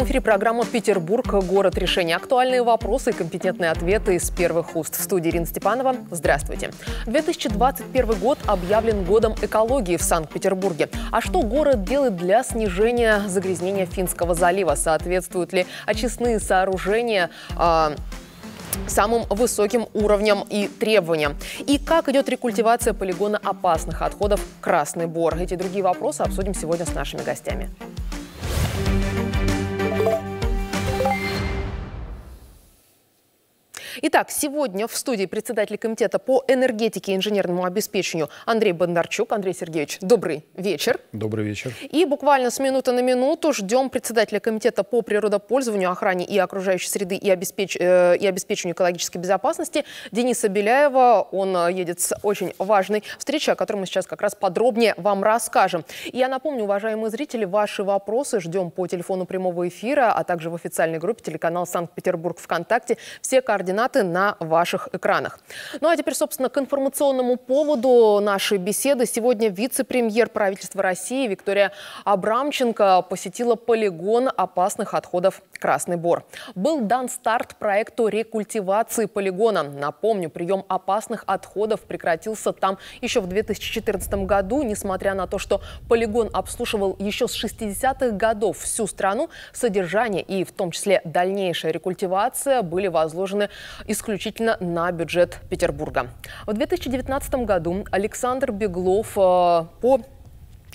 прямом эфире программа «Петербург. Город решение Актуальные вопросы и компетентные ответы из первых уст. В студии Ирина Степанова. Здравствуйте. 2021 год объявлен годом экологии в Санкт-Петербурге. А что город делает для снижения загрязнения Финского залива? Соответствуют ли очистные сооружения э самым высоким уровнем и требованиям. И как идет рекультивация полигона опасных отходов «Красный Бор». Эти другие вопросы обсудим сегодня с нашими гостями. Итак, сегодня в студии председатель комитета по энергетике и инженерному обеспечению Андрей Бондарчук. Андрей Сергеевич, добрый вечер. Добрый вечер. И буквально с минуты на минуту ждем председателя комитета по природопользованию, охране и окружающей среды и, обеспеч... Э, и обеспечению экологической безопасности Дениса Беляева. Он э, едет с очень важной встречи, о которой мы сейчас как раз подробнее вам расскажем. И я напомню, уважаемые зрители, ваши вопросы ждем по телефону прямого эфира, а также в официальной группе телеканал Санкт-Петербург ВКонтакте. Все координаты экспонаты на ваших экранах. Ну а теперь, собственно, к информационному поводу нашей беседы. Сегодня вице-премьер правительства России Виктория Абрамченко посетила полигон опасных отходов «Красный Бор». Был дан старт проекту рекультивации полигона. Напомню, прием опасных отходов прекратился там еще в 2014 году, несмотря на то, что полигон обслуживал еще с 60-х годов всю страну, содержание и в том числе дальнейшая рекультивация были возложены исключительно на бюджет Петербурга. В 2019 году Александр Беглов э, по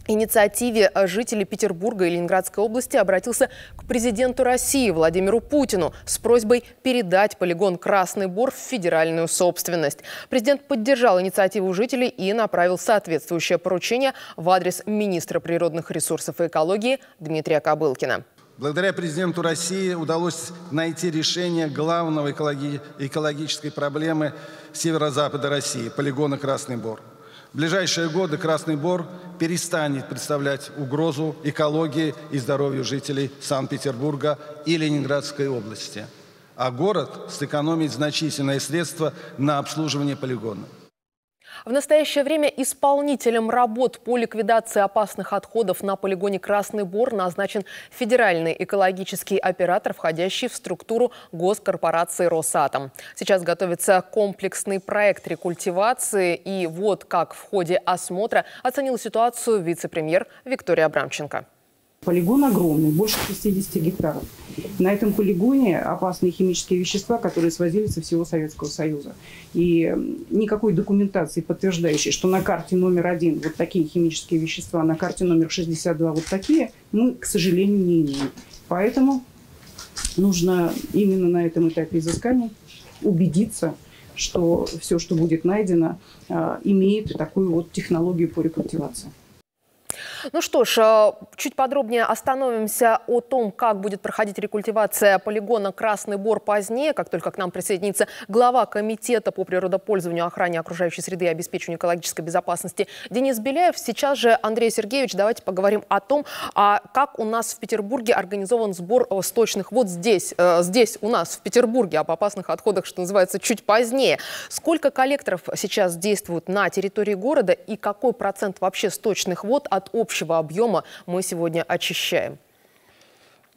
инициативе жителей Петербурга и Ленинградской области обратился к президенту России Владимиру Путину с просьбой передать полигон «Красный Бор» в федеральную собственность. Президент поддержал инициативу жителей и направил соответствующее поручение в адрес министра природных ресурсов и экологии Дмитрия Кобылкина. Благодаря президенту России удалось найти решение главного экологи экологической проблемы северо-запада России – полигона «Красный Бор». В ближайшие годы «Красный Бор» перестанет представлять угрозу экологии и здоровью жителей Санкт-Петербурга и Ленинградской области, а город сэкономит значительные средства на обслуживание полигона. В настоящее время исполнителем работ по ликвидации опасных отходов на полигоне Красный Бор назначен федеральный экологический оператор, входящий в структуру госкорпорации «Росатом». Сейчас готовится комплексный проект рекультивации. И вот как в ходе осмотра оценил ситуацию вице-премьер Виктория Абрамченко. Полигон огромный, больше 60 гектаров. На этом полигоне опасные химические вещества, которые свозились со всего Советского Союза. И никакой документации, подтверждающей, что на карте номер один вот такие химические вещества, на карте номер 62 вот такие, мы, к сожалению, не имеем. Поэтому нужно именно на этом этапе изыскания убедиться, что все, что будет найдено, а, имеет такую вот технологию по рекультивации. Ну что ж, э, чуть подробнее остановимся о том, как будет проходить рекультивация полигона «Красный Бор» позднее, как только к нам присоединится глава Комитета по природопользованию, охране окружающей среды и обеспечению экологической безопасности Денис Беляев. Сейчас же, Андрей Сергеевич, давайте поговорим о том, а как у нас в Петербурге организован сбор э, сточных вод здесь, э, здесь у нас, в Петербурге, об опасных отходах, что называется, чуть позднее. Сколько коллекторов сейчас действуют на территории города и какой процент вообще сточных вод от общего общего объема мы сегодня очищаем?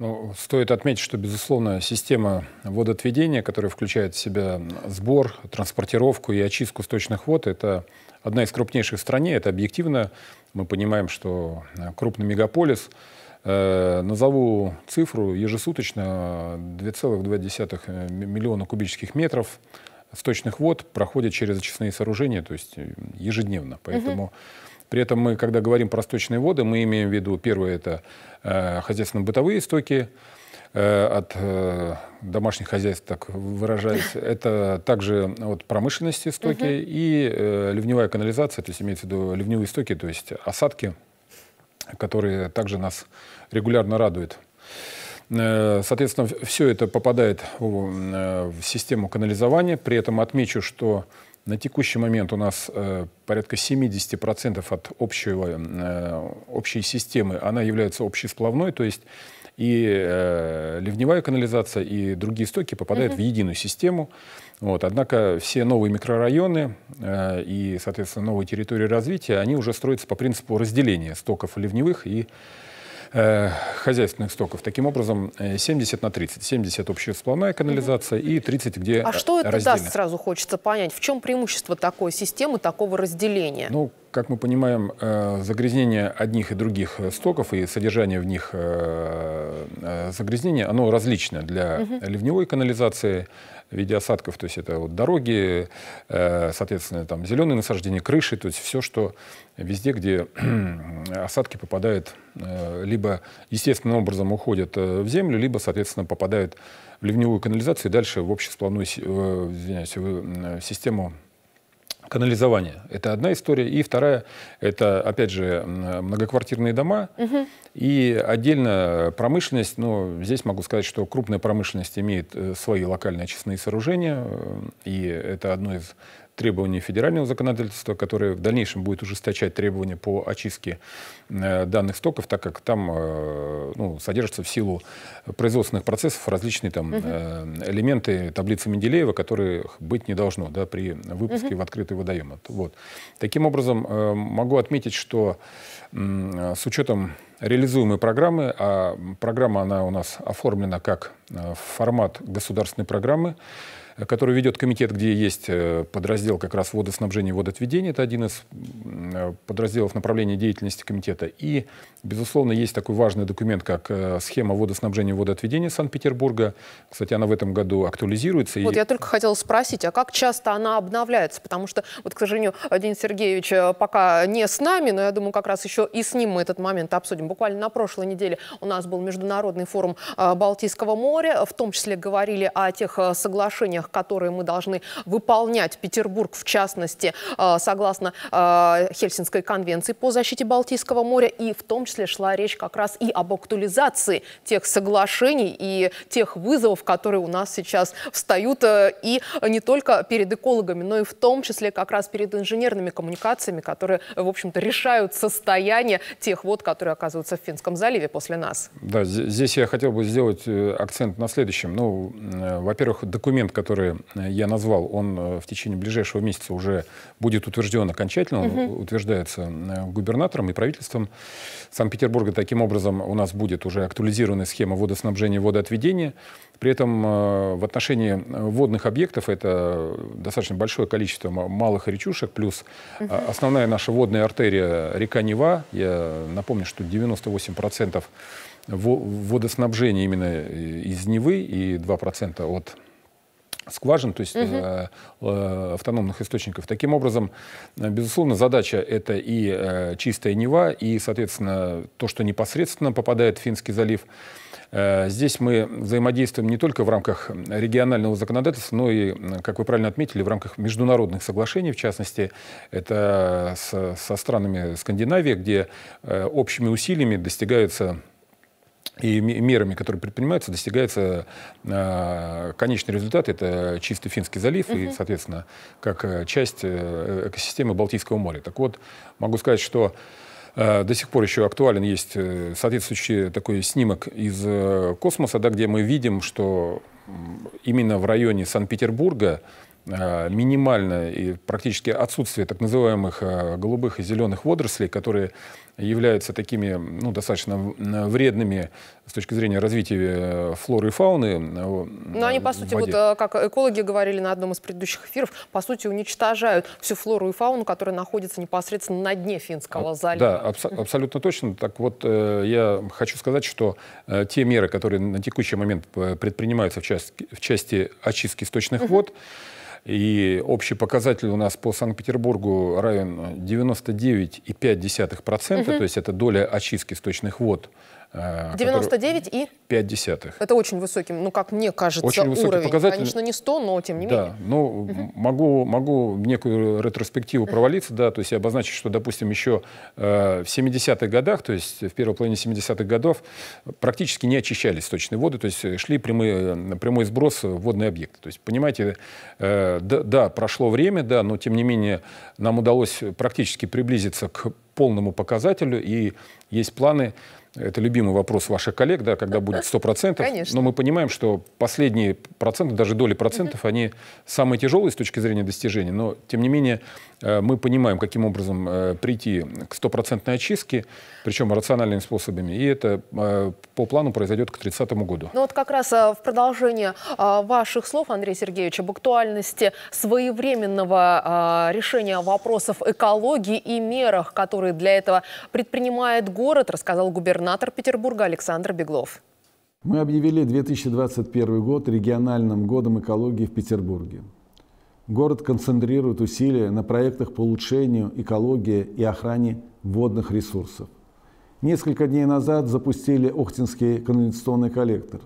Ну, стоит отметить, что, безусловно, система водоотведения, которая включает в себя сбор, транспортировку и очистку сточных вод, это одна из крупнейших в стране. Это объективно. Мы понимаем, что э, крупный мегаполис. Э, назову цифру ежесуточно 2,2 э, миллиона кубических метров сточных вод проходят через очистные сооружения, то есть ежедневно. Поэтому угу. При этом мы, когда говорим про сточные воды, мы имеем в виду, первое, это э, хозяйственно-бытовые стоки, э, от э, домашних хозяйств, так выражаясь. Это также вот промышленности стоки угу. и э, ливневая канализация, то есть имеется в виду ливневые стоки, то есть осадки, которые также нас регулярно радуют. Соответственно, все это попадает в систему канализования. При этом отмечу, что на текущий момент у нас э, порядка 70% от общего, э, общей системы, она является общесплавной, то есть и э, ливневая канализация, и другие стоки попадают угу. в единую систему. Вот. Однако все новые микрорайоны э, и, соответственно, новые территории развития, они уже строятся по принципу разделения стоков ливневых и ливневых Э, хозяйственных стоков. Таким образом, 70 э, на 30. 70 общеусплавная канализация и 30 где А что э, это раздельно. даст, сразу хочется понять. В чем преимущество такой системы, такого разделения? Ну, как мы понимаем, загрязнение одних и других стоков и содержание в них загрязнения, оно различное для угу. ливневой канализации, в виде осадков. То есть это вот дороги, э, соответственно, там зеленые насаждения, крыши, то есть все, что везде, где э, осадки попадают, э, либо естественным образом уходят в землю, либо, соответственно, попадают в ливневую канализацию и дальше в общесплавную извиняюсь, в систему канализование. Это одна история. И вторая, это, опять же, многоквартирные дома. Угу. И отдельно промышленность. Но ну, здесь могу сказать, что крупная промышленность имеет э, свои локальные очистные сооружения. Э, и это одно из требования федерального законодательства, которое в дальнейшем будет ужесточать требования по очистке э, данных стоков, так как там э, ну, содержатся в силу производственных процессов различные там, угу. элементы таблицы Менделеева, которых быть не должно да, при выпуске угу. в открытый водоем. Вот. Таким образом, могу отметить, что с учетом реализуемой программы, а программа она у нас оформлена как формат государственной программы, который ведет комитет, где есть э, подраздел как раз водоснабжения и водоотведения. Это один из э, подразделов направления деятельности комитета. И, безусловно, есть такой важный документ, как э, схема водоснабжения и водоотведения Санкт-Петербурга. Кстати, она в этом году актуализируется. Вот и... я только хотела спросить, а как часто она обновляется? Потому что, вот, к сожалению, Денис Сергеевич пока не с нами, но я думаю, как раз еще и с ним мы этот момент обсудим. Буквально на прошлой неделе у нас был международный форум Балтийского моря. В том числе говорили о тех соглашениях, мерах, которые мы должны выполнять, Петербург в частности, э, согласно э, Хельсинской конвенции по защите Балтийского моря, и в том числе шла речь как раз и об актуализации тех соглашений и тех вызовов, которые у нас сейчас встают э, и не только перед экологами, но и в том числе как раз перед инженерными коммуникациями, которые, в общем-то, решают состояние тех вод, которые оказываются в Финском заливе после нас. Да, здесь я хотел бы сделать акцент на следующем. Ну, во-первых, документ, который которые э, я назвал, он э, в течение ближайшего месяца уже будет утвержден окончательно, угу. утверждается э, губернатором и правительством Санкт-Петербурга. Таким образом, у нас будет уже актуализированная схема водоснабжения и водоотведения. При этом в отношении водных объектов это достаточно большое количество малых речушек, плюс основная наша водная артерия река Нева. Я напомню, что 98% водоснабжения именно из Невы и 2% от скважин, то есть угу. э, автономных источников. Таким образом, э, безусловно, задача это и э, чистая Нева, и, соответственно, то, что непосредственно попадает в Финский залив. Э, здесь мы взаимодействуем не только в рамках регионального законодательства, но и, как вы правильно отметили, в рамках международных соглашений, в частности, это со, со странами Скандинавии, где общими усилиями достигаются и мерами, которые предпринимаются, достигается э, конечный результат. Это чистый Финский залив uh-huh. и, соответственно, как э, часть э, экосистемы Балтийского моря. Так вот, могу сказать, что э, до сих пор еще актуален есть э, соответствующий такой снимок из космоса, да, где мы видим, что именно в районе Санкт-Петербурга Э, минимальное и практически отсутствие так называемых э, голубых и зеленых водорослей, которые являются такими ну, достаточно э, вредными с точки зрения развития флоры и фауны. Но они, по сути, вот, как экологи говорили на одном из предыдущих эфиров, по сути, уничтожают всю флору и фауну, которая находится непосредственно на дне Финского залива. Да, абс абсолютно точно. Так вот, я хочу сказать, что те меры, которые на текущий момент предпринимаются в части, в части очистки источных вод, mm -hmm. И общий показатель у нас по Санкт-Петербургу равен 99,5%, угу. то есть это доля очистки сточных вод 99 а, который... и? 5 десятых. Это очень высоким, ну, как мне кажется, очень высокий уровень. Показатель. Конечно, не 100, но тем не да, менее. Да, ну, угу. могу, могу в некую ретроспективу провалиться, да, то есть я обозначу, что, допустим, еще э, в 70-х годах, то есть в первой половине 70-х годов практически не очищались сточные воды, то есть э, шли прямые, э, прямой сброс в водные объекты. То есть, понимаете, э, да, да, прошло время, да, но, тем не менее, нам удалось практически приблизиться к полному показателю, и есть планы это любимый вопрос ваших коллег, да, когда будет 100%. Конечно. Но мы понимаем, что последние проценты, даже доли процентов, они самые тяжелые с точки зрения достижений. Но, тем не менее, э, мы понимаем, каким образом э, прийти к стопроцентной очистке причем рациональными способами. И это э, по плану произойдет к 30 году. Ну вот как раз э, в продолжение э, ваших слов, Андрей Сергеевич, об актуальности своевременного решения вопросов экологии и мерах, которые для этого предпринимает город, рассказал губернатор Петербурга Александр Беглов. Мы объявили 2021 год региональным годом экологии в Петербурге. Город концентрирует усилия на проектах по улучшению экологии и охране водных ресурсов. Несколько дней назад запустили Охтинский канализационный коллектор.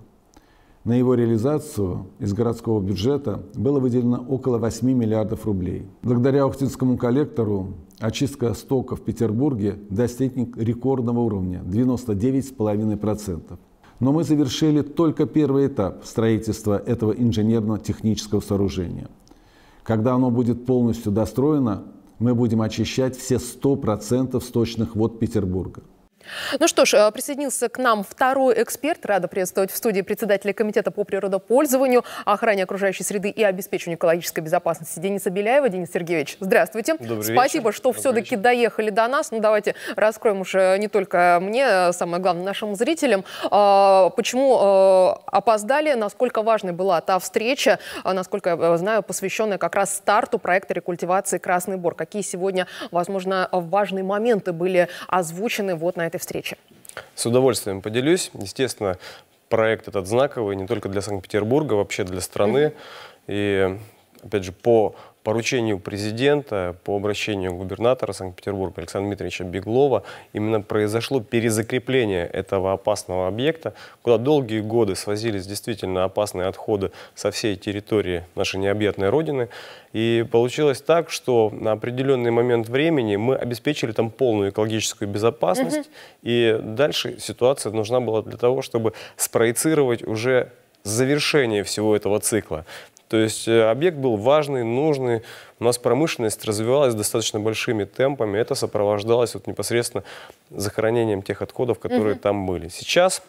На его реализацию из городского бюджета было выделено около 8 миллиардов рублей. Благодаря Охтинскому коллектору очистка стока в Петербурге достигнет рекордного уровня – 99,5%. Но мы завершили только первый этап строительства этого инженерно-технического сооружения. Когда оно будет полностью достроено, мы будем очищать все 100% сточных вод Петербурга. Ну что ж, э, присоединился к нам второй эксперт. Рада приветствовать в студии председателя Комитета по природопользованию, охране окружающей среды и обеспечению экологической безопасности Дениса Беляева. Денис Сергеевич, здравствуйте. Добрый Спасибо, вечер. что все-таки доехали до нас. Ну давайте раскроем уже не только мне, самое главное, нашим зрителям, а, почему э, опоздали, насколько важной была та встреча, а, насколько я э, знаю, посвященная как раз старту проекта рекультивации «Красный Бор». Какие сегодня, возможно, важные моменты были озвучены вот на этой встрече? С удовольствием поделюсь. Естественно, проект этот знаковый не только для Санкт-Петербурга, вообще для страны. И, опять же, по поручению президента по обращению губернатора Санкт-Петербурга Александра Дмитриевича Беглова именно произошло перезакрепление этого опасного объекта, куда долгие годы свозились действительно опасные отходы со всей территории нашей необъятной Родины. И получилось так, что на определенный момент времени мы обеспечили там полную экологическую безопасность, угу. и дальше ситуация нужна была для того, чтобы спроецировать уже завершение всего этого цикла. То есть э, объект был важный, нужный. У нас промышленность развивалась достаточно большими темпами. Это сопровождалось вот непосредственно захоронением тех отходов, которые угу. там были. Сейчас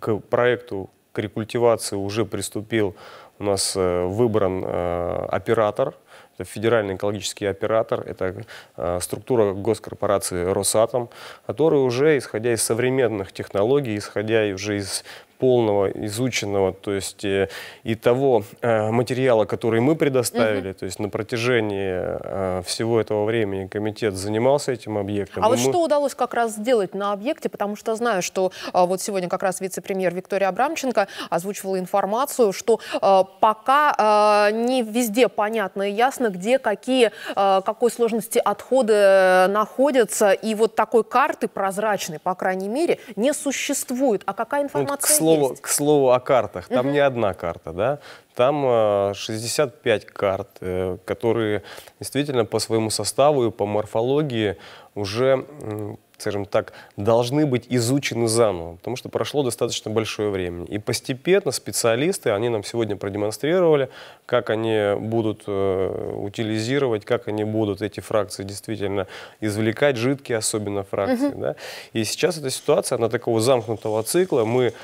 к проекту к рекультивации уже приступил, у нас э, выбран э, оператор, это федеральный экологический оператор, это э, структура госкорпорации «Росатом», который уже, исходя из современных технологий, исходя уже из полного, изученного, то есть э, и того э, материала, который мы предоставили, угу. то есть на протяжении э, всего этого времени комитет занимался этим объектом. А вот мы... что удалось как раз сделать на объекте, потому что знаю, что вот сегодня как раз вице-премьер Виктория Абрамченко озвучивала информацию, что пока не везде понятно и ясно, где какие, какой сложности отходы находятся, и вот такой карты прозрачной, по крайней мере, не существует. А какая ну, информация вот, слову, есть. К слову о картах. Там угу. не одна карта, да? Там 65 э, карт, э, которые действительно по своему составу и по морфологии уже скажем так, должны быть изучены заново, потому что прошло достаточно большое время. И постепенно специалисты, они нам сегодня продемонстрировали, как они будут э, утилизировать, как они будут эти фракции действительно извлекать, жидкие особенно фракции. Угу. Да? И сейчас эта ситуация, она такого замкнутого цикла, мы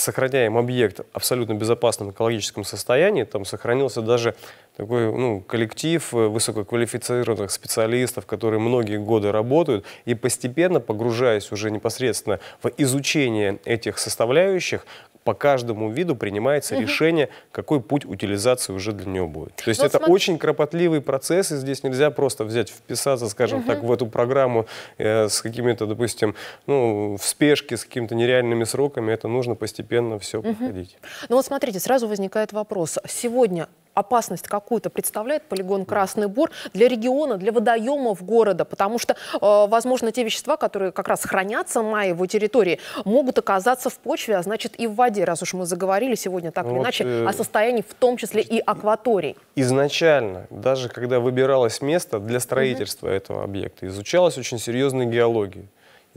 сохраняем объект абсолютно безопасном экологическом состоянии, там сохранился даже такой ну, коллектив э, высококвалифицированных специалистов, которые многие годы работают, и постепенно, погружаясь уже непосредственно в изучение этих составляющих, по каждому виду принимается угу. решение, какой путь утилизации уже для него будет. То есть вот ну, это смотри. очень кропотливый процесс, и здесь нельзя просто взять, вписаться, скажем угу. так, в эту программу э, с какими-то, допустим, ну, в спешке, с какими-то нереальными сроками. Это нужно постепенно все угу. проходить. Ну вот смотрите, сразу возникает вопрос. Сегодня опасность какую-то представляет полигон Красный Бор для региона, для водоемов города? Потому что, э, возможно, те вещества, которые как раз хранятся на его территории, могут оказаться в почве, а значит и в воде, раз уж мы заговорили сегодня так ну или вот, иначе э... о состоянии в том числе и акваторий. Изначально, даже когда выбиралось место для строительства угу. этого объекта, изучалась очень серьезная геология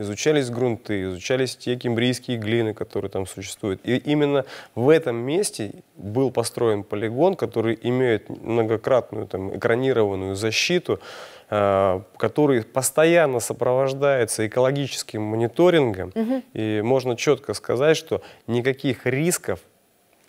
изучались грунты, изучались те кембрийские глины, которые там существуют. И именно в этом месте был построен полигон, который имеет многократную там, экранированную защиту, э, который постоянно сопровождается экологическим мониторингом. Угу. И можно четко сказать, что никаких рисков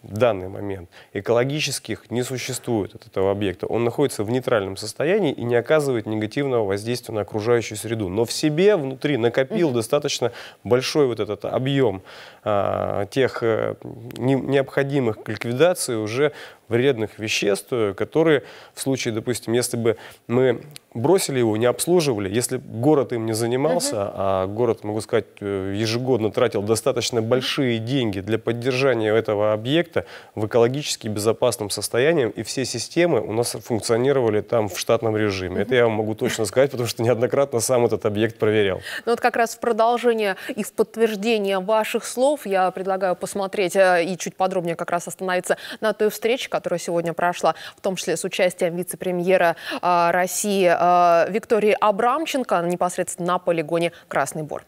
в данный момент экологических не существует от этого объекта. Он находится в нейтральном состоянии и не оказывает негативного воздействия на окружающую среду. Но в себе внутри накопил mm -hmm. достаточно большой вот этот объем а, тех э, не, необходимых к ликвидации уже вредных веществ, э, которые в случае, допустим, если бы мы бросили его, не обслуживали. Если город им не занимался, uh -huh. а город, могу сказать, э, ежегодно тратил достаточно большие деньги для поддержания этого объекта в экологически безопасном состоянии, и все системы у нас функционировали там в штатном режиме. Uh -huh. Это я вам могу точно сказать, потому что неоднократно сам этот объект проверял. Ну вот как раз в продолжение и в подтверждение ваших слов я предлагаю посмотреть э, и чуть подробнее как раз остановиться на той встрече, которая сегодня прошла, в том числе с участием вице-премьера э, России Э, Виктории Абрамченко непосредственно на полигоне «Красный Бор».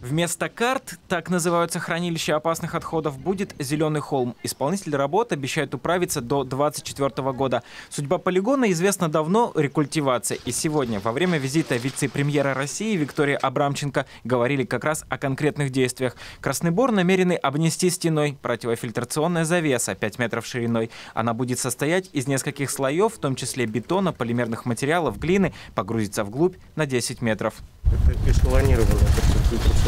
Вместо карт, так называются хранилища опасных отходов, будет «Зеленый холм». Исполнитель работ обещает управиться до 2024 года. Судьба полигона известна давно, рекультивация. И сегодня, во время визита вице-премьера России Виктории Абрамченко, говорили как раз о конкретных действиях. Красный бор намерены обнести стеной противофильтрационная завеса 5 метров шириной. Она будет состоять из нескольких слоев, в том числе бетона, полимерных материалов, глины, погрузится вглубь на 10 метров. Это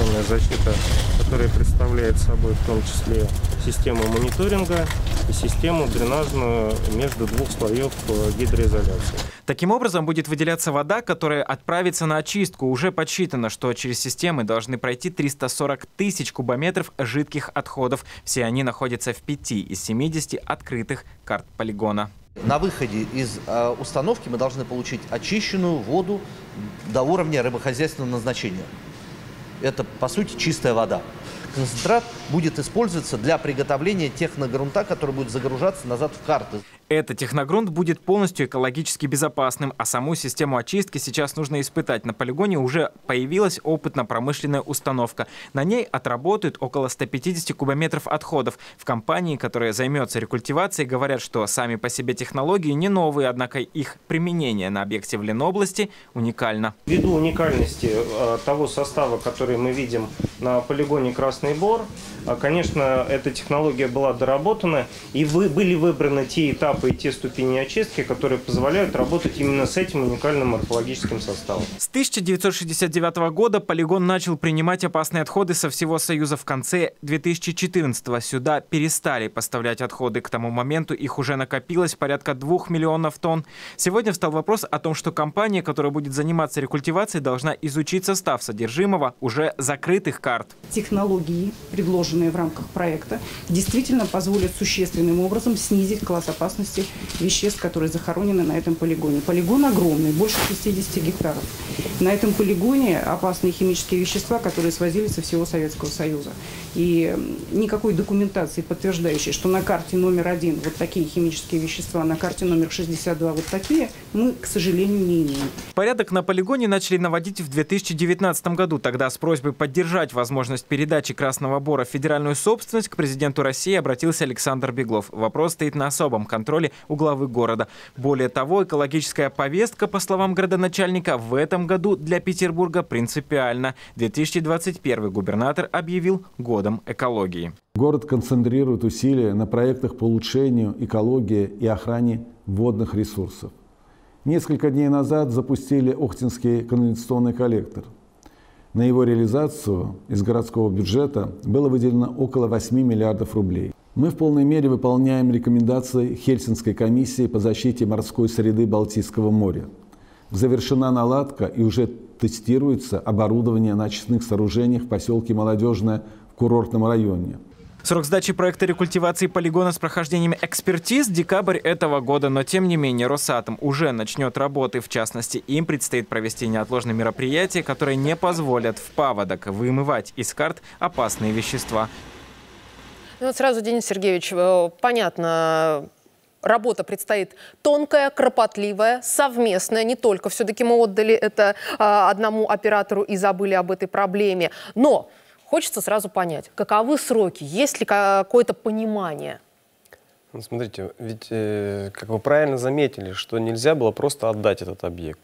информационная защита, которая представляет собой в том числе систему мониторинга и систему дренажную между двух слоев э, гидроизоляции. Таким образом будет выделяться вода, которая отправится на очистку. Уже подсчитано, что через системы должны пройти 340 тысяч кубометров жидких отходов. Все они находятся в 5 из 70 открытых карт полигона. На выходе из э, установки мы должны получить очищенную воду до уровня рыбохозяйственного назначения это, по сути, чистая вода. Концентрат будет использоваться для приготовления техногрунта, который будет загружаться назад в карты. Этот техногрунт будет полностью экологически безопасным, а саму систему очистки сейчас нужно испытать. На полигоне уже появилась опытно-промышленная установка. На ней отработают около 150 кубометров отходов. В компании, которая займется рекультивацией, говорят, что сами по себе технологии не новые, однако их применение на объекте в Ленобласти уникально. Ввиду уникальности э, того состава, который которые мы видим на полигоне Красный Бор, а, конечно, эта технология была доработана, и вы, были выбраны те этапы и те ступени очистки, которые позволяют работать именно с этим уникальным археологическим составом. С 1969 года полигон начал принимать опасные отходы со всего Союза. В конце 2014 сюда перестали поставлять отходы. К тому моменту их уже накопилось порядка 2 миллионов тонн. Сегодня встал вопрос о том, что компания, которая будет заниматься рекультивацией, должна изучить состав содержимого уже уже закрытых карт. Технологии, предложенные в рамках проекта, действительно позволят существенным образом снизить класс опасности веществ, которые захоронены на этом полигоне. Полигон огромный, больше 60 гектаров. На этом полигоне опасные химические вещества, которые свозились со всего Советского Союза. И никакой документации, подтверждающей, что на карте номер один вот такие химические вещества, на карте номер 62 вот такие, мы, к сожалению, не имеем. Порядок на полигоне начали наводить в 2019 году. Тогда с просьбой поддержать возможность передачи Красного Бора в федеральную собственность к президенту России обратился Александр Беглов. Вопрос стоит на особом контроле у главы города. Более того, экологическая повестка, по словам городоначальника, в этом году для Петербурга принципиально. 2021 губернатор объявил годом экологии. Город концентрирует усилия на проектах по улучшению экологии и охране водных ресурсов. Несколько дней назад запустили Охтинский канализационный коллектор. На его реализацию из городского бюджета было выделено около 8 миллиардов рублей. Мы в полной мере выполняем рекомендации Хельсинской комиссии по защите морской среды Балтийского моря. Завершена наладка и уже тестируется оборудование на очистных сооружениях в поселке Молодежное в курортном районе – Срок сдачи проекта рекультивации полигона с прохождением экспертиз – декабрь этого года, но тем не менее Росатом уже начнет работы. В частности, им предстоит провести неотложные мероприятия, которые не позволят в паводок вымывать из карт опасные вещества. Ну, вот сразу, Денис Сергеевич, э, понятно, работа предстоит тонкая, кропотливая, совместная. Не только все-таки мы отдали это а, одному оператору и забыли об этой проблеме. Но Хочется сразу понять, каковы сроки, есть ли какое-то понимание? Ну, смотрите, ведь, э, как вы правильно заметили, что нельзя было просто отдать этот объект.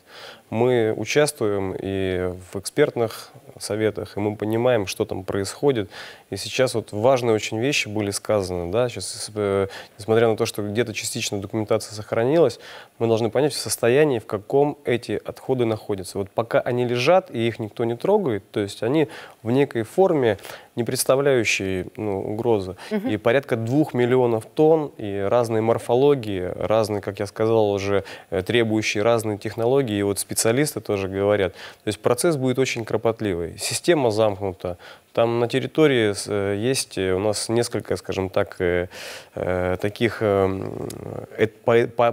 Мы участвуем и в экспертных советах, и мы понимаем, что там происходит. И сейчас вот важные очень вещи были сказаны, да, сейчас, э, несмотря на то, что где-то частично документация сохранилась, мы должны понять в состоянии, в каком эти отходы находятся. Вот пока они лежат, и их никто не трогает, то есть они в некой форме, не представляющие ну, угрозы. Угу. И порядка двух миллионов тонн, и разные морфологии, разные, как я сказал уже, э, требующие разные технологии, и вот специалисты тоже говорят. То есть процесс будет очень кропотливый такой. Система замкнута, там на территории э, есть э, у нас несколько, скажем так, э, таких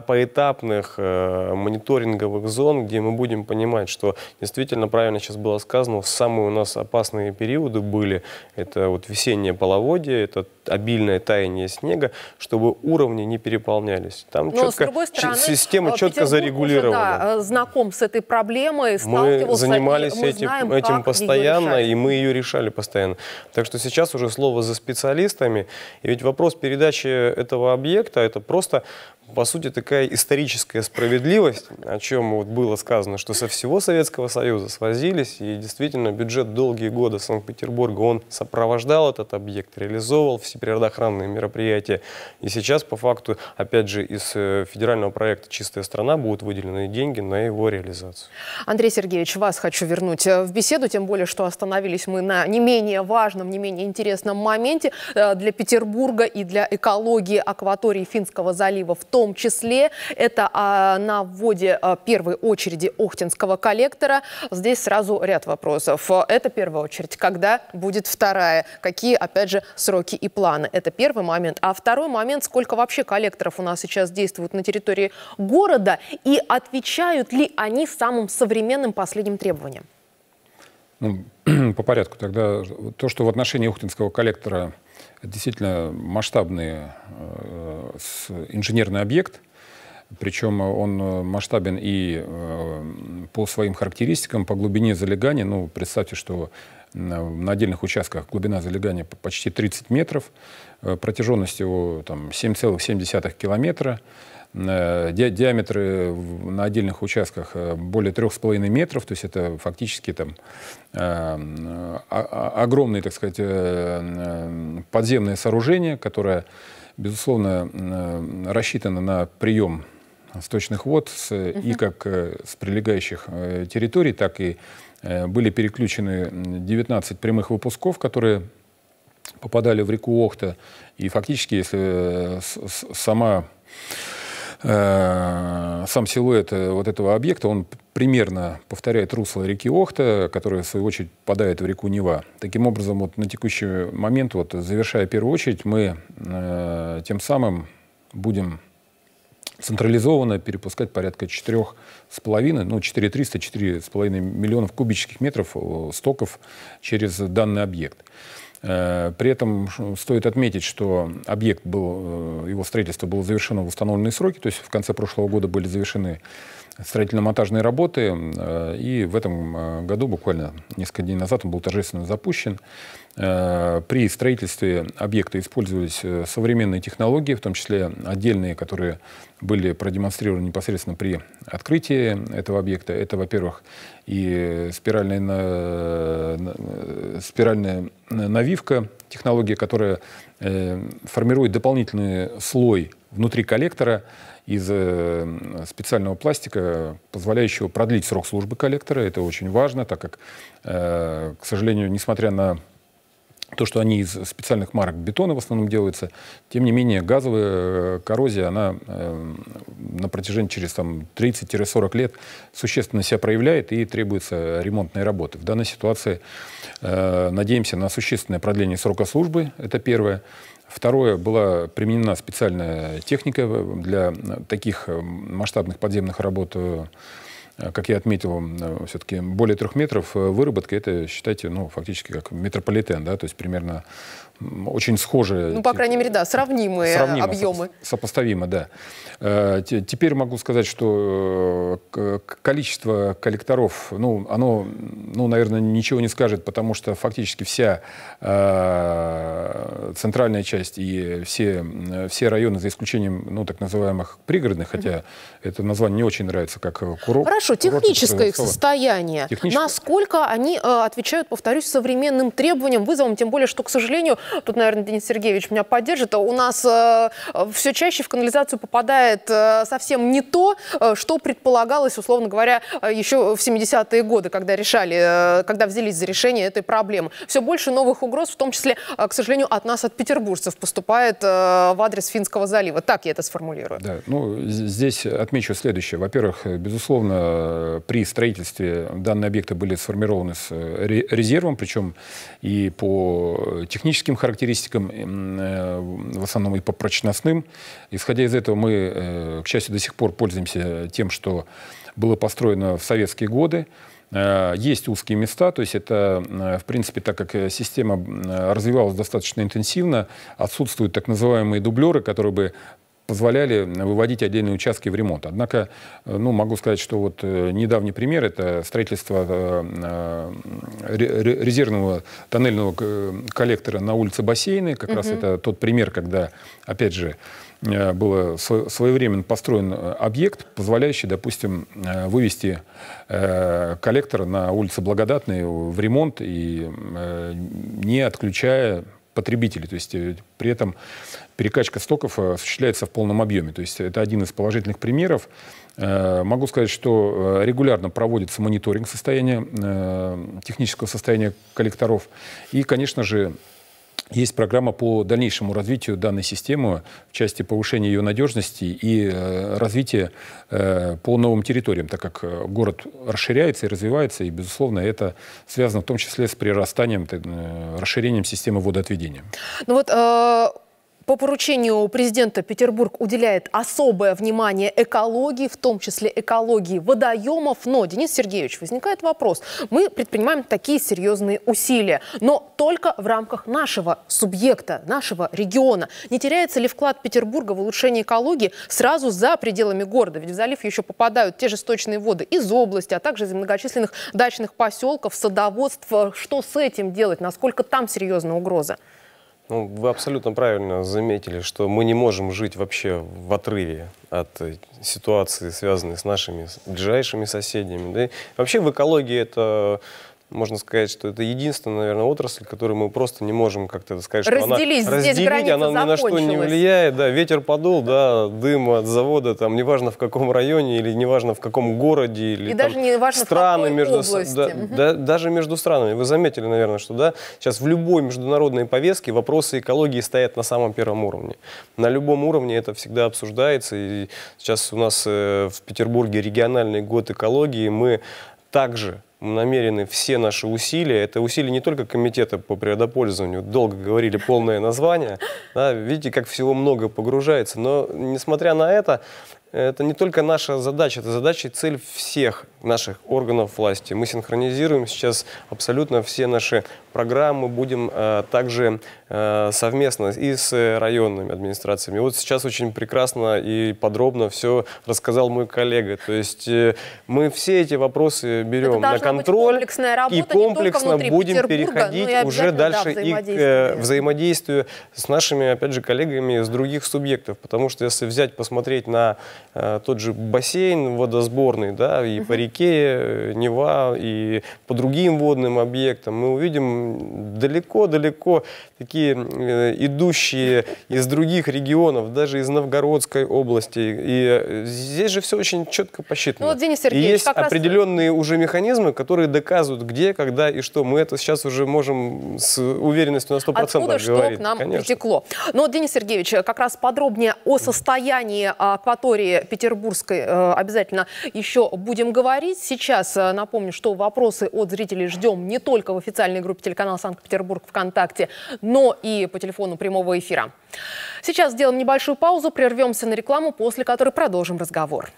поэтапных мониторинговых зон, где мы будем понимать, что действительно правильно сейчас было сказано, самые у нас опасные периоды были, это вот весеннее половодье, это обильное таяние снега, чтобы уровни не переполнялись. Там Но, четко, с другой стороны, система четко Петербург зарегулирована. Уже, да, знаком с этой проблемой, Мы занимались и мы этим, знаем, этим постоянно, и мы ее решали постоянно постоянно. Так что сейчас уже слово за специалистами. И ведь вопрос передачи этого объекта – это просто по сути, такая историческая справедливость, о чем вот было сказано, что со всего Советского Союза свозились, и действительно бюджет долгие годы Санкт-Петербурга, он сопровождал этот объект, реализовывал все природоохранные мероприятия. И сейчас, по факту, опять же, из э, федерального проекта «Чистая страна» будут выделены деньги на его реализацию. Андрей Сергеевич, вас хочу вернуть э, в беседу, тем более, что остановились мы на не менее менее важном, не менее интересном моменте э, для Петербурга и для экологии акватории Финского залива в том числе. Это а, на вводе э, первой очереди Охтинского коллектора. Здесь сразу ряд вопросов. Это первая очередь. Когда будет вторая? Какие, опять же, сроки и планы? Это первый момент. А второй момент, сколько вообще коллекторов у нас сейчас действуют на территории города и отвечают ли они самым современным последним требованиям? Ну, по порядку тогда. То, что в отношении Ухтинского коллектора действительно масштабный э, инженерный объект, причем он масштабен и э, по своим характеристикам, по глубине залегания. Ну, представьте, что на отдельных участках глубина залегания почти 30 метров, э, протяженность его там, 7,7 километра. Э, ди диаметры на отдельных участках э, более трех с половиной метров, то есть это фактически там э, а, а, огромные, так сказать, э, э подземное сооружение, которое, безусловно, э, рассчитано на прием сточных вод с, угу. и как с прилегающих территорий, так и были переключены 19 прямых выпусков, которые попадали в реку Охта. И фактически, если сама Э, сам силуэт э, вот этого объекта, он примерно повторяет русло реки Охта, которая, в свою очередь, падает в реку Нева. Таким образом, вот на текущий момент, вот, завершая первую очередь, мы э, тем самым будем централизованно перепускать порядка 4,5, ну, 4300, 4,5 миллионов кубических метров э, стоков через данный объект. Э, при этом стоит отметить, что объект был, э, его строительство было завершено в установленные сроки, то есть в конце прошлого года были завершены строительно-монтажные работы, э, и в этом году, буквально несколько дней назад, он был торжественно запущен. Э, при строительстве объекта использовались э, современные технологии, в том числе отдельные, которые были продемонстрированы непосредственно при открытии этого объекта. Это, во-первых, и спиральная, на... Э, спиральная навивка, технология, которая формирует дополнительный слой внутри коллектора из специального пластика, позволяющего продлить срок службы коллектора. Это очень важно, так как, к сожалению, несмотря на то, что они из специальных марок бетона в основном делаются. Тем не менее, газовая э, коррозия, она э, на протяжении через там, 30-40 лет существенно себя проявляет и требуется ремонтные работы. В данной ситуации э, надеемся на существенное продление срока службы, это первое. Второе, была применена специальная техника э, для э, таких масштабных подземных работ а, как я отметил, э, все-таки более трех метров э, выработки это считайте, ну, фактически как метрополитен, да, то есть примерно очень схожие. Ну, по крайней мере, да, сравнимые сравнимы, объемы. Сопоставимо, да. Э, теперь могу сказать, что э, количество коллекторов, ну, оно, ну, наверное, ничего не скажет, потому что фактически вся э, центральная часть и все, все районы, за исключением, ну, так называемых пригородных, хотя mm-hmm. это название не очень нравится, как курорт. Хорошо, техническое их состояние. Техническое. Насколько они отвечают, повторюсь, современным требованиям, вызовам, тем более, что, к сожалению, тут, наверное, Денис Сергеевич меня поддержит, а у нас э, все чаще в канализацию попадает э, совсем не то, э, что предполагалось, условно говоря, э, еще в 70-е годы, когда решали, э, когда взялись за решение этой проблемы. Все больше новых угроз, в том числе, э, к сожалению, от нас, от петербуржцев, поступает в адрес Финского залива. Так я это сформулирую. Да, ну, здесь отмечу следующее. Во-первых, безусловно, при строительстве данные объекты были сформированы с резервом, причем и по техническим техническим характеристикам, э, в основном и по прочностным. Исходя из этого, мы, э, к счастью, до сих пор пользуемся тем, что было построено в советские годы. Э, есть узкие места, то есть это, в принципе, так как система развивалась достаточно интенсивно, отсутствуют так называемые дублеры, которые бы позволяли выводить отдельные участки в ремонт. Однако, э, ну, могу сказать, что вот э, недавний пример – это строительство э, резервного тоннельного коллектора на улице Бассейны. Как угу. раз это тот пример, когда, опять же, был своевременно построен объект, позволяющий, допустим, вывести коллектор на улице Благодатной в ремонт и не отключая потребителей. То есть э, при этом перекачка стоков э, осуществляется в полном объеме. То есть это один из положительных примеров. Э, могу сказать, что регулярно проводится мониторинг состояния, технического состояния коллекторов. И, конечно же, есть программа по дальнейшему развитию данной системы в части повышения ее надежности и э, развития э, по новым территориям, так как город расширяется и развивается, и, безусловно, это связано в том числе с прирастанием, э, расширением системы водоотведения. Ну вот э, по поручению президента Петербург уделяет особое внимание экологии, в том числе экологии водоемов. Но, Денис Сергеевич, возникает вопрос. Мы предпринимаем такие серьезные усилия, но только в рамках нашего субъекта, нашего региона. Не теряется ли вклад Петербурга в улучшение экологии сразу за пределами города? Ведь в залив еще попадают те же сточные воды из области, а также из многочисленных дачных поселков, садоводств. Что с этим делать? Насколько там серьезная угроза? Ну, вы абсолютно правильно заметили, что мы не можем жить вообще в отрыве от э, ситуации, связанной с нашими ближайшими соседями. Да вообще в экологии это можно сказать, что это единственная, наверное, отрасль, которую мы просто не можем как-то сказать, что Разделись, она здесь разделить, она ни на что не влияет, да, ветер подул, да, дым от завода, там, неважно в каком районе или неважно в каком городе или и там, даже не важно страны в какой между, области. Да, да, даже между странами. Вы заметили, наверное, что да, сейчас в любой международной повестке вопросы экологии стоят на самом первом уровне. На любом уровне это всегда обсуждается, и сейчас у нас э, в Петербурге региональный год экологии, мы также намерены все наши усилия. Это усилия не только комитета по природопользованию, долго говорили полное название. Да, видите, как всего много погружается. Но несмотря на это, это не только наша задача, это задача и цель всех наших органов власти. Мы синхронизируем сейчас абсолютно все наши программы, будем э, также э, совместно и с районными администрациями. Вот сейчас очень прекрасно и подробно все рассказал мой коллега. То есть э, мы все эти вопросы берем на контроль работа, и комплексно будем переходить уже дальше и к э, взаимодействию с нашими, опять же, коллегами из других субъектов. Потому что если взять, посмотреть на Э, тот же бассейн водосборный, да, и по реке э, Нева, и по другим водным объектам, мы увидим далеко-далеко такие э, идущие из других регионов, даже из Новгородской области. И здесь же все очень четко посчитано. Ну, вот, Денис Сергеевич, и есть определенные раз... уже механизмы, которые доказывают, где, когда и что. Мы это сейчас уже можем с уверенностью на 100% Откуда говорить. Откуда что к нам Конечно. притекло. Но, ну Денис Сергеевич, как раз подробнее о состоянии акватории Петербургской э, обязательно еще будем говорить. Сейчас э, напомню, что вопросы от зрителей ждем не только в официальной группе телеканала Санкт-Петербург ВКонтакте, но и по телефону прямого эфира. Сейчас сделаем небольшую паузу, прервемся на рекламу, после которой продолжим разговор.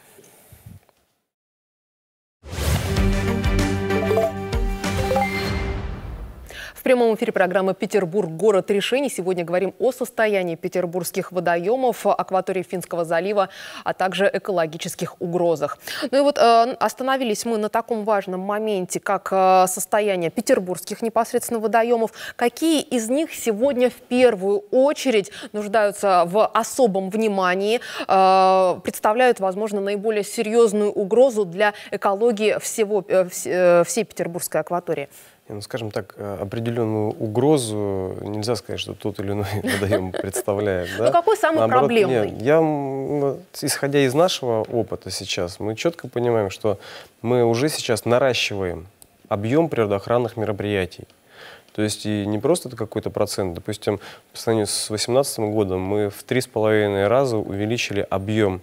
прямом эфире программы «Петербург. Город решений». Сегодня говорим о состоянии петербургских водоемов, акватории Финского залива, а также экологических угрозах. Ну и вот э, остановились мы на таком важном моменте, как э, состояние петербургских непосредственно водоемов. Какие из них сегодня в первую очередь нуждаются в особом внимании, э, представляют, возможно, наиболее серьезную угрозу для экологии всего, э, э, всей петербургской акватории? ну, скажем так, э, определенную угрозу нельзя сказать, что тот или иной водоем представляет. Ну какой самый проблемный? Нет, я, исходя из нашего опыта сейчас, мы четко понимаем, что мы уже сейчас наращиваем объем природоохранных мероприятий. То есть и не просто это какой-то процент. Допустим, по сравнению с 2018 годом мы в три с половиной раза увеличили объем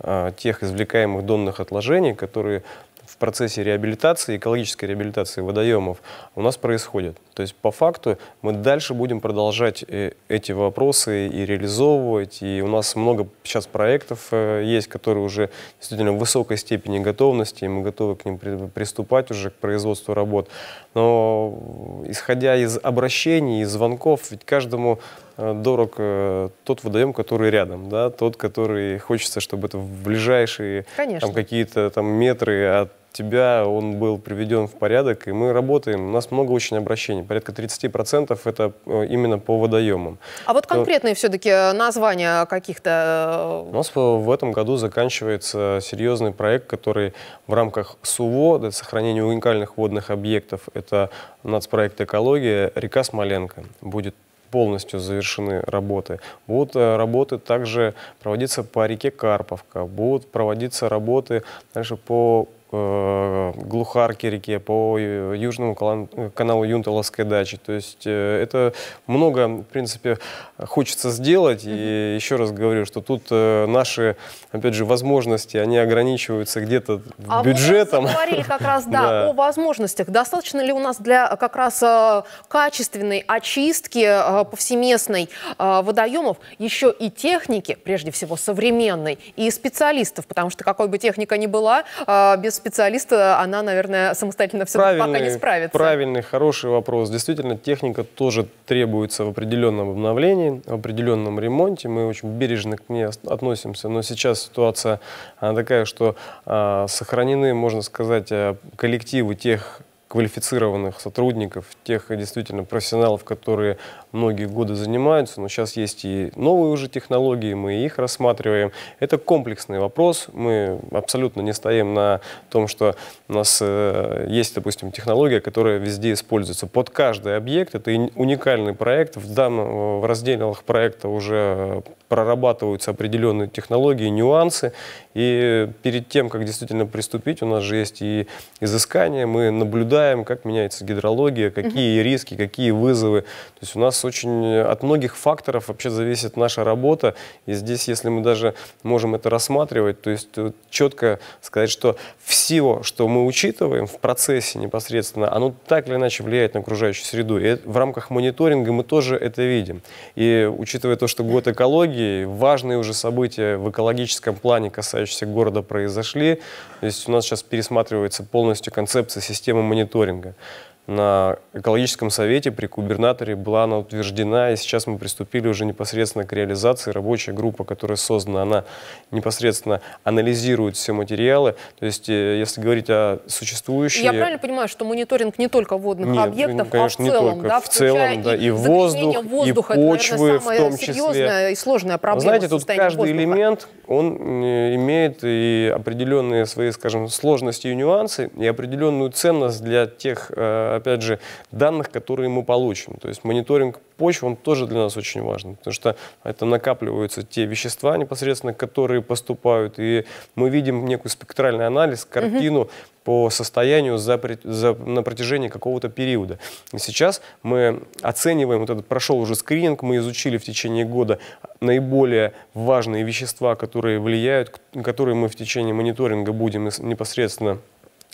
а, тех извлекаемых донных отложений, которые в процессе реабилитации, экологической реабилитации водоемов у нас происходит. То есть по факту мы дальше будем продолжать э, эти вопросы и реализовывать. И у нас много сейчас проектов э, есть, которые уже действительно в высокой степени готовности, и мы готовы к ним приступать уже к производству работ. Но исходя из обращений, из звонков, ведь каждому Э, дорог э, тот водоем, который рядом, да, тот, который хочется, чтобы это в ближайшие там, какие-то там метры от тебя он был приведен в порядок, и мы работаем. У нас много очень обращений, порядка 30% это э, именно по водоемам. А вот конкретные все-таки названия каких-то... У нас в этом году заканчивается серьезный проект, который в рамках СУВО, сохранения уникальных водных объектов, это нацпроект «Экология», река Смоленка будет полностью завершены работы. Будут э, работы также проводиться по реке Карповка, будут проводиться работы дальше по э, Глухарке реке, по э, южному каналу Юнталовской дачи. То есть э, это много, в принципе, хочется сделать. И еще раз говорю, что тут э, наши, опять же, возможности, они ограничиваются где-то а бюджетом. А говорили как раз, да, да, о возможностях. Достаточно ли у нас для как раз качественной очистки повсеместной водоемов еще и техники, прежде всего современной, и специалистов? Потому что какой бы техника ни была, без специалиста, она, наверное, самостоятельно все пока не справится. Правильный, хороший вопрос. Действительно, техника тоже требуется в определенном обновлении, в определенном ремонте. Мы очень бережно к ней относимся, но сейчас ситуация такая, что а, сохранены, можно сказать, а, коллективы тех квалифицированных сотрудников, тех э, действительно профессионалов, которые многие годы занимаются, но сейчас есть и новые уже технологии, мы их рассматриваем. Это комплексный вопрос, мы абсолютно не стоим на том, что у нас э, есть, допустим, технология, которая везде используется под каждый объект, это уникальный проект, в, данном, в разделах проекта уже э, прорабатываются определенные технологии, нюансы, и перед тем, как действительно приступить, у нас же есть и изыскание, мы наблюдаем наблюдаем, как меняется гидрология, какие риски, какие вызовы. То есть у нас очень э, от многих факторов вообще зависит наша работа. И здесь, если мы даже можем это рассматривать, то есть э, четко сказать, что все, что мы учитываем в процессе непосредственно, оно так или иначе влияет на окружающую среду. И в рамках мониторинга мы тоже это видим. И учитывая то, что год экологии, важные уже события в экологическом плане, касающиеся города, произошли. То есть у нас сейчас пересматривается полностью концепция системы мониторинга мониторинга на экологическом совете при губернаторе была она утверждена, и сейчас мы приступили уже непосредственно к реализации. Рабочая группа, которая создана, она непосредственно анализирует все материалы. То есть, э, если говорить о существующей... Я правильно понимаю, что мониторинг не только водных Нет, объектов, ну, конечно, а в не целом, только. да, в целом, да, и, и воздух, воздуха, и почвы это, наверное, в том числе. серьезная и сложная проблема. Знаете, тут каждый воздуха. элемент, он э, имеет и определенные свои, скажем, сложности и нюансы, и определенную ценность для тех э, опять же, данных, которые мы получим. То есть мониторинг почв, он тоже для нас очень важен, потому что это накапливаются те вещества непосредственно, которые поступают, и мы видим некую спектральный анализ, картину, угу по состоянию за, за, на протяжении какого-то периода. И сейчас мы оцениваем, вот этот прошел уже скрининг, мы изучили в течение года наиболее важные вещества, которые влияют, которые мы в течение мониторинга будем непосредственно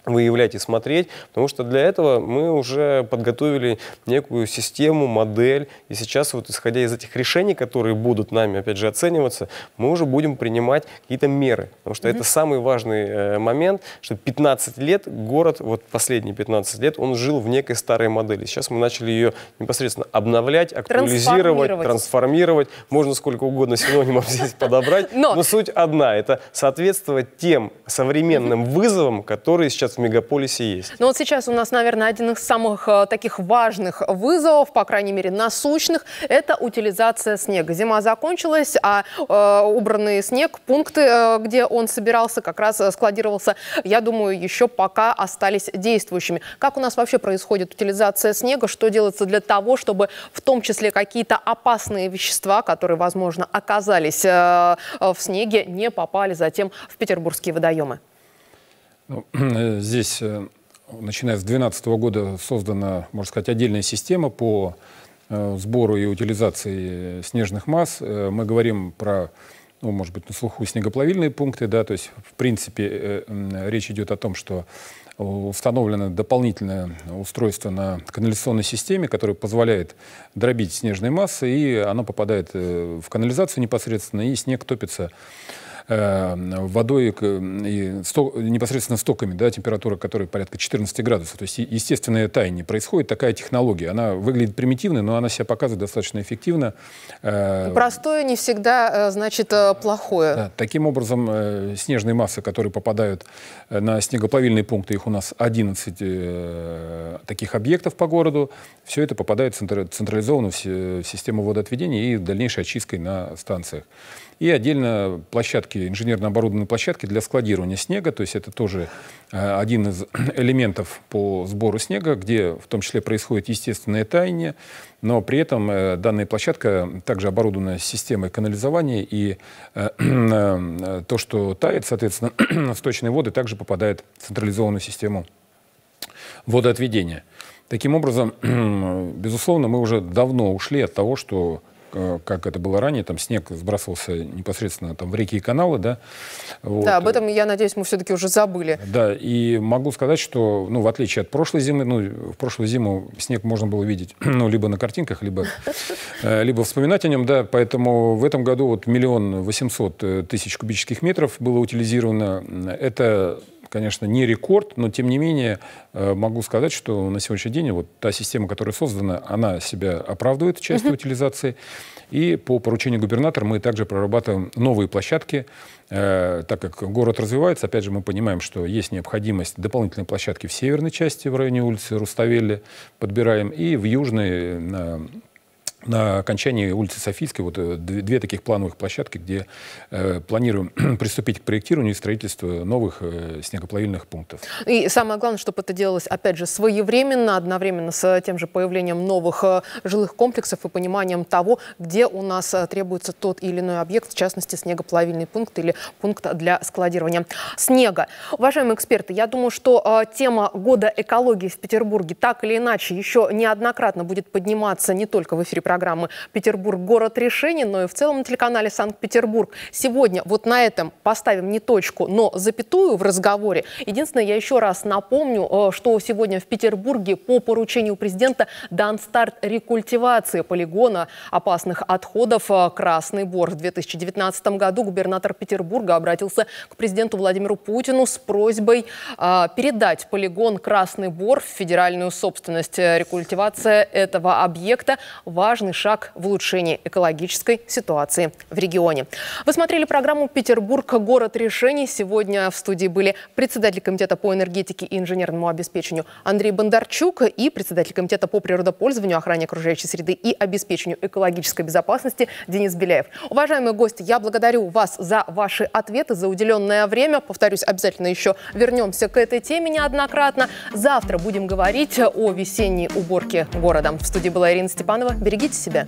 выявлять и смотреть, потому что для этого мы уже подготовили некую систему, модель, и сейчас вот исходя из этих решений, которые будут нами, опять же, оцениваться, мы уже будем принимать какие-то меры, потому что mm-hmm. это самый важный э, момент, что 15 лет город, вот последние 15 лет, он жил в некой старой модели, сейчас мы начали ее непосредственно обновлять, актуализировать, трансформировать, трансформировать. можно сколько угодно синонимов здесь подобрать, но суть одна, это соответствовать тем современным вызовам, которые сейчас в мегаполисе есть. Но ну, вот сейчас у нас, наверное, один из самых э, таких важных вызовов, по крайней мере, насущных, это утилизация снега. Зима закончилась, а э, убранный снег, пункты, э, где он собирался, как раз э, складировался, я думаю, еще пока остались действующими. Как у нас вообще происходит утилизация снега? Что делается для того, чтобы в том числе какие-то опасные вещества, которые, возможно, оказались э, э в снеге, не попали затем в петербургские водоемы? Ну, здесь, э, начиная с 2012 года, создана, можно сказать, отдельная система по э, сбору и утилизации снежных масс. Э, мы говорим про, ну, может быть, на слуху снегоплавильные пункты, да, то есть, в принципе, речь идет о том, что установлено дополнительное устройство на канализационной системе, которое позволяет дробить снежные массы, и оно попадает в канализацию непосредственно, и снег топится Э, водой и сток, непосредственно стоками, да, температура которой порядка 14 градусов. То есть естественное таяние происходит. Такая технология. Она выглядит примитивной, но она себя показывает достаточно эффективно. Э, простое не всегда э, значит плохое. Да, таким образом, снежные массы, которые попадают на снегоплавильные пункты, их у нас 11 таких объектов по городу, все это попадает централизованно в систему водоотведения и дальнейшей очисткой на станциях и отдельно площадки, инженерно оборудованные площадки для складирования снега, то есть это тоже э, один из элементов по сбору снега, где в том числе происходит естественное таяние, но при этом э, данная площадка также оборудована системой канализования, и э, то, что тает, соответственно, сточные воды также попадает в централизованную систему водоотведения. Таким образом, безусловно, мы уже давно ушли от того, что Э, как это было ранее, там снег сбрасывался непосредственно там в реки и каналы, да. Вот. Да, об этом, я надеюсь, мы все-таки уже забыли. Да, и могу сказать, что, ну, в отличие от прошлой зимы, ну, в прошлую зиму снег можно было видеть, ну, либо на картинках, либо, э, либо вспоминать о нем, да, поэтому в этом году вот миллион восемьсот э, тысяч кубических метров было утилизировано. Это конечно, не рекорд, но тем не менее э, могу сказать, что на сегодняшний день вот та система, которая создана, она себя оправдывает частью uh-huh. утилизации. И по поручению губернатора мы также прорабатываем новые площадки, э, так как город развивается. Опять же, мы понимаем, что есть необходимость дополнительной площадки в северной части, в районе улицы Руставели, подбираем, и в южной, на на окончании улицы Софийской вот э, две таких плановых площадки, где э, планируем приступить к проектированию и строительству новых э, снегоплавильных пунктов. И самое главное, чтобы это делалось, опять же, своевременно, одновременно с э, тем же появлением новых э, жилых комплексов и пониманием того, где у нас э, требуется тот или иной объект, в частности, снегоплавильный пункт или пункт для складирования снега. Уважаемые эксперты, я думаю, что э, тема года экологии в Петербурге так или иначе еще неоднократно будет подниматься не только в эфире программы, программы «Петербург. Город решений», но и в целом на телеканале «Санкт-Петербург». Сегодня вот на этом поставим не точку, но запятую в разговоре. Единственное, я еще раз напомню, э, что сегодня в Петербурге по поручению президента дан старт рекультивации полигона опасных отходов э, «Красный бор». В 2019 году губернатор Петербурга обратился к президенту Владимиру Путину с просьбой э, передать полигон «Красный бор» в федеральную собственность. Рекультивация этого объекта важна важный шаг в улучшении экологической ситуации в регионе. Вы смотрели программу «Петербург. Город решений». Сегодня в студии были председатель Комитета по энергетике и инженерному обеспечению Андрей Бондарчук и председатель Комитета по природопользованию, охране окружающей среды и обеспечению экологической безопасности Денис Беляев. Уважаемые гости, я благодарю вас за ваши ответы, за уделенное время. Повторюсь, обязательно еще вернемся к этой теме неоднократно. Завтра будем говорить о весенней уборке города. В студии была Ирина Степанова. Берегите себя.